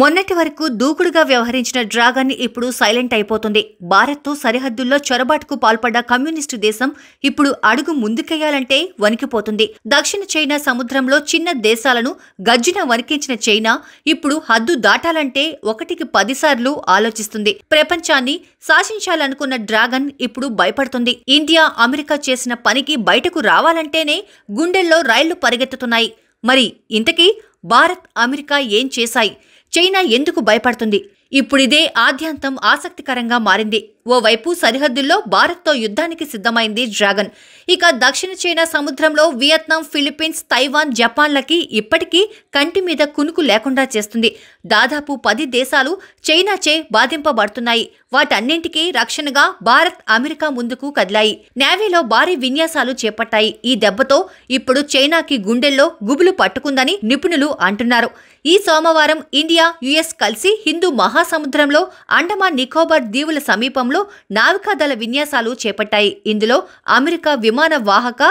మొన్నటి వరకు దూకుడుగా వ్యవహరించిన డ్రాగన్ ఇప్పుడు సైలెంట్ అయిపోతుంది భారత్తో సరిహద్దుల్లో చొరబాటుకు పాల్పడ్డ కమ్యూనిస్టు దేశం ఇప్పుడు అడుగు ముందుకెయ్యాలంటే వణికిపోతుంది దక్షిణ చైనా సముద్రంలో చిన్న దేశాలను గజ్జున వణికించిన చైనా ఇప్పుడు హద్దు దాటాలంటే ఒకటికి పదిసార్లు ఆలోచిస్తుంది ప్రపంచాన్ని శాసించాలనుకున్న డ్రాగన్ ఇప్పుడు భయపడుతుంది ఇండియా అమెరికా చేసిన పనికి బయటకు రావాలంటేనే గుండెల్లో రైళ్లు పరిగెత్తుతున్నాయి మరి ఇంతకీ భారత్ అమెరికా ఏం చేశాయి చైనా ఎందుకు భయపడుతుంది ఇప్పుడిదే ఆద్యాంతం ఆసక్తికరంగా మారింది ఓవైపు సరిహద్దుల్లో భారత్తో యుద్ధానికి సిద్ధమైంది డ్రాగన్ ఇక దక్షిణ చైనా సముద్రంలో వియత్నాం ఫిలిప్పీన్స్ తైవాన్ జపాన్లకి ఇప్పటికీ కంటి మీద కునుకు లేకుండా చేస్తుంది దాదాపు పది దేశాలు చైనాచే బాధింపబడుతున్నాయి వాటన్నింటికీ రక్షణగా భారత్ అమెరికా ముందుకు కదిలాయి నేవీలో భారీ విన్యాసాలు చేపట్టాయి ఈ దెబ్బతో ఇప్పుడు చైనాకి గుండెల్లో గుబులు పట్టుకుందని నిపుణులు అంటున్నారు ఈ సోమవారం ఇండియా యుఎస్ కలిసి హిందూ మహాసముద్రంలో అండమాన్ నికోబార్ దీవుల సమీపం వ్యూహంలో నావికాదళ విన్యాసాలు చేపట్టాయి ఇందులో అమెరికా విమాన వాహక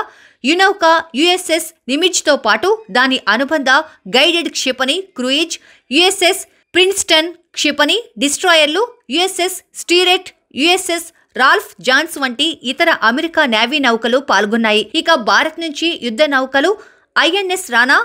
యునౌకా యుఎస్ఎస్ నిమిజ్తో పాటు దాని అనుబంధ గైడెడ్ క్షిపణి క్రూయిజ్ యుఎస్ఎస్ ప్రిన్స్టన్ క్షిపణి డిస్ట్రాయర్లు USS Sterett USS Ralph Johns వంటి ఇతర అమెరికా నేవీ నౌకలు పాల్గొన్నాయి ఇక భారత్ నుంచి యుద్ధ నౌకలు INS Rana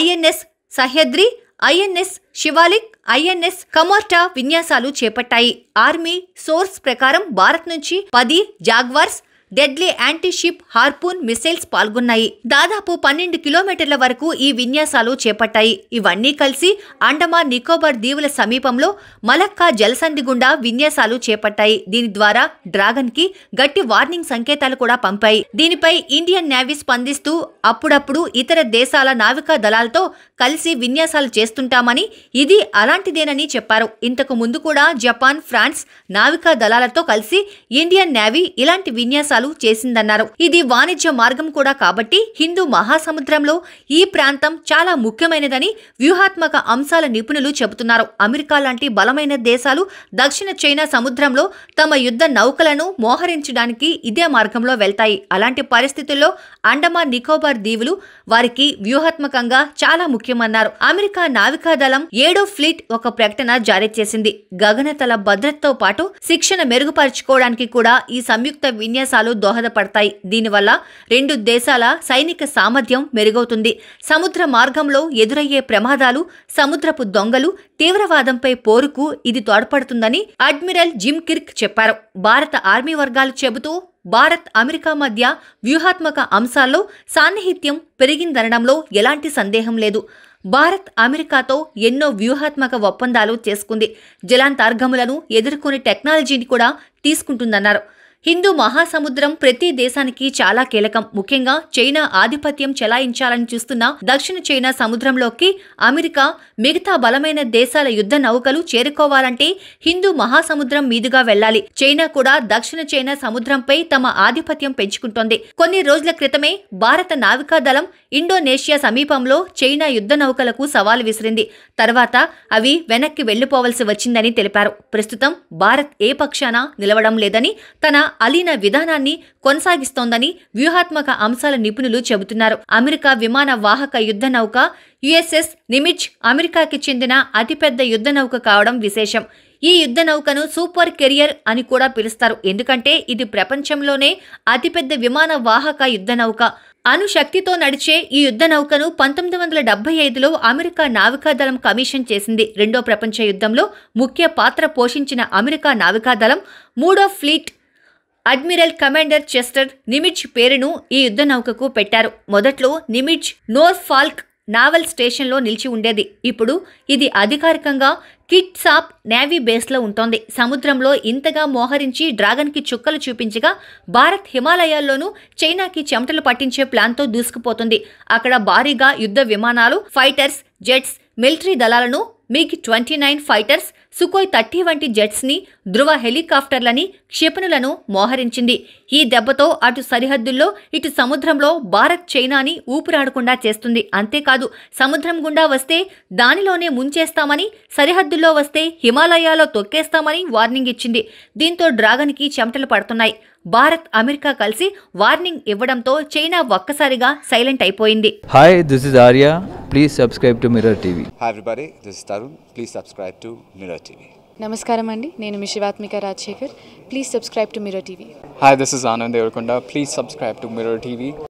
INS Sahyadri INS Shivalik INS Kamorta విన్యాసాలు చేపట్టాయి ఆర్మీ సోర్స్ ప్రకారం భారత్ నుంచి పది Jaguars deadly antiship Harpoon missiles పాల్గొన్నాయి దాదాపు పన్నెండు కిలోమీటర్ల వరకు ఈ విన్యాసాలు చేపట్టాయి ఇవన్నీ కలిసి అండమాన్ నికోబార్ దీవుల సమీపంలో మలక్కా జలసంధి గుండా విన్యాసాలు చేపట్టాయి దీని ద్వారా డ్రాగన్ కి గట్టి వార్నింగ్ సంకేతాలు కూడా పంపాయి దీనిపై ఇండియన్ నేవీ స్పందిస్తూ అప్పుడప్పుడు ఇతర దేశాల నావికా దళాలతో కలిసి విన్యాసాలు చేస్తుంటామని ఇది అలాంటిదేనని చెప్పారు ఇంతకు ముందు కూడా జపాన్ ఫ్రాన్స్ నావికా దళాలతో కలిసి ఇండియన్ నేవీ ఇలాంటి విన్యాసాలు ప్రయాణాలు చేసిందన్నారు ఇది వాణిజ్య మార్గం కూడా కాబట్టి హిందూ మహాసముద్రంలో ఈ ప్రాంతం చాలా ముఖ్యమైనదని వ్యూహాత్మక అంశాల నిపుణులు చెబుతున్నారు అమెరికా లాంటి బలమైన దేశాలు దక్షిణ చైనా సముద్రంలో తమ యుద్ధ నౌకలను మోహరించడానికి ఇదే మార్గంలో వెళ్తాయి అలాంటి పరిస్థితుల్లో అండమాన్ నికోబార్ దీవులు వారికి వ్యూహాత్మకంగా చాలా ముఖ్యమన్నారు అమెరికా నావికాదళం ఏడో ఫ్లీట్ ఒక ప్రకటన జారీ చేసింది గగనతల భద్రతతో పాటు శిక్షణ మెరుగుపరుచుకోవడానికి కూడా ఈ సంయుక్త విన్యాసాలు ప్రయోజనాలు దోహదపడతాయి దీనివల్ల రెండు దేశాల సైనిక సామర్థ్యం మెరుగవుతుంది సముద్ర మార్గంలో ఎదురయ్యే ప్రమాదాలు సముద్రపు దొంగలు తీవ్రవాదంపై పోరుకు ఇది తోడ్పడుతుందని అడ్మిరల్ జిమ్ కిర్క్ చెప్పారు భారత ఆర్మీ వర్గాలు చెబుతూ భారత్ అమెరికా మధ్య వ్యూహాత్మక అంశాల్లో సాన్నిహిత్యం పెరిగిందనడంలో ఎలాంటి సందేహం లేదు భారత్ అమెరికాతో ఎన్నో వ్యూహాత్మక ఒప్పందాలు చేసుకుంది జలాంతర్గములను ఎదుర్కొనే టెక్నాలజీని కూడా తీసుకుంటుందన్నారు హిందూ మహాసముద్రం ప్రతి దేశానికి చాలా కీలకం ముఖ్యంగా చైనా ఆధిపత్యం చెలాయించాలని చూస్తున్న దక్షిణ చైనా సముద్రంలోకి అమెరికా మిగతా బలమైన దేశాల యుద్ధ నౌకలు చేరుకోవాలంటే హిందూ మహాసముద్రం మీదుగా వెళ్లాలి చైనా కూడా దక్షిణ చైనా సముద్రంపై తమ ఆధిపత్యం పెంచుకుంటోంది కొన్ని రోజుల క్రితమే భారత నావికాదళం ఇండోనేషియా సమీపంలో చైనా యుద్ధ నౌకలకు సవాల్ విసిరింది తర్వాత అవి వెనక్కి వెళ్లిపోవలసి వచ్చిందని తెలిపారు ప్రస్తుతం భారత్ ఏ పక్షాన నిలవడం లేదని తన అలీన విధానాన్ని కొనసాగిస్తోందని వ్యూహాత్మక అంశాల నిపుణులు చెబుతున్నారు అమెరికా విమాన వాహక యుద్ధ నౌక యుఎస్ఎస్ నిమిజ్ అమెరికాకి చెందిన అతిపెద్ద యుద్ధ నౌక కావడం విశేషం ఈ యుద్ధ నౌకను సూపర్ కెరియర్ అని కూడా పిలుస్తారు ఎందుకంటే ఇది ప్రపంచంలోనే అతిపెద్ద విమాన వాహక యుద్ధ నౌక అణుశక్తితో నడిచే ఈ యుద్ధ నౌకను పంతొమ్మిది వందల డెబ్బై ఐదులో అమెరికా నావికాదళం కమిషన్ చేసింది రెండో ప్రపంచ యుద్ధంలో ముఖ్య పాత్ర పోషించిన అమెరికా నావికాదళం మూడో fleet admiral commander Chester Nimitz పేరును ఈ యుద్ధ నౌకకు పెట్టారు మొదట్లో నిమిచ్ నోర్ ఫాల్క్ నావల్ స్టేషన్లో నిలిచి ఉండేది ఇప్పుడు ఇది అధికారికంగా కిట్సాప్ నేవీ బేస్లో ఉంటోంది సముద్రంలో ఇంతగా మోహరించి డ్రాగన్కి చుక్కలు చూపించగా భారత్ హిమాలయాల్లోనూ చైనాకి చెమటలు పట్టించే ప్లాన్తో దూసుకుపోతుంది అక్కడ భారీగా యుద్ధ విమానాలు ఫైటర్స్ జెట్స్ మిలిటరీ దళాలను MiG twenty nine fighters Sukhoi thirty వంటి జెట్స్ని ధృవ హెలికాప్టర్లని క్షిపణులను మోహరించింది ఈ దెబ్బతో అటు సరిహద్దుల్లో ఇటు సముద్రంలో భారత్ చైనాని ఊపిరాడకుండా చేస్తుంది అంతేకాదు సముద్రం గుండా వస్తే దానిలోనే ముంచేస్తామని సరిహద్దుల్లో వస్తే హిమాలయాలో తొక్కేస్తామని వార్నింగ్ ఇచ్చింది దీంతో డ్రాగన్కి చెమటలు పడుతున్నాయి భారత్ అమెరికా కలిసి వార్నింగ్ ఇవ్వడంతో చైనా ఒక్కసారిగా సైలెంట్ అయిపోయింది hi this is Arya please subscribe to Mirror TV hi everybody this is Tarun please subscribe to Mirror TV నమస్కారం అండి నేను మీ Shivathmika Rajasekhar please subscribe to Mirror TV hi this is Anand Deverakonda please subscribe to Mirror TV